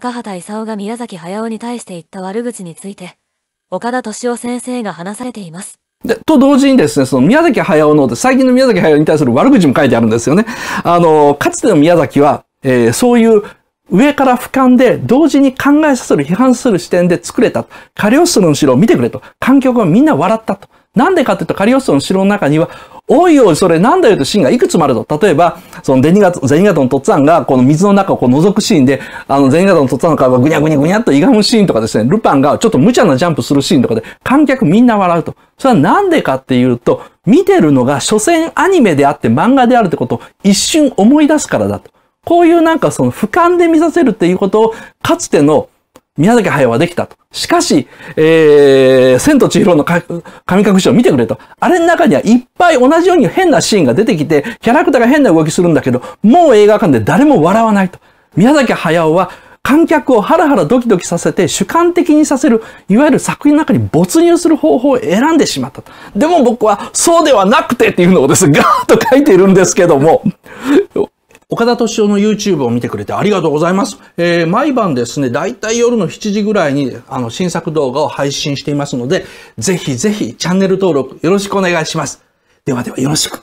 高畑勲が宮崎駿に対して言った悪口について、岡田敏夫先生が話されています。で、と同時にですね、その宮崎駿の、最近の宮崎駿に対する悪口も書いてあるんですよね。あの、かつての宮崎は、えー、そういう上から俯瞰で同時に考えさせる、批判する視点で作れた。カリオストロの城を見てくれと。観客はみんな笑ったと。なんでかっていうと、カリオストロの城の中には、おいおい、それなんだよとシーンがいくつもあると。例えば、そのデニガト、ゼニガトのとっつぁんが、この水の中をこう覗くシーンで、あの、ゼニガトのとっつァんの顔がぐにゃぐにゃぐにゃっと歪むシーンとかですね、ルパンがちょっと無茶なジャンプするシーンとかで、観客みんな笑うと。それはなんでかっていうと、見てるのが、所詮アニメであって漫画であるってことを一瞬思い出すからだと。こういうなんかその俯瞰で見させるっていうことを、かつての宮崎駿はできたと。しかし、えー、千と千尋の神隠しを見てくれと。あれの中にはいっぱい同じように変なシーンが出てきて、キャラクターが変な動きするんだけど、もう映画館で誰も笑わないと。宮崎駿は観客をハラハラドキドキさせて主観的にさせる、いわゆる作品の中に没入する方法を選んでしまったと。でも僕はそうではなくてっていうのをですね、ガーッと書いているんですけども、岡田敏夫の YouTube を見てくれてありがとうございます。えー、毎晩ですね、だいたい夜の7時ぐらいに、あの、新作動画を配信していますので、ぜひぜひチャンネル登録よろしくお願いします。ではではよろしく。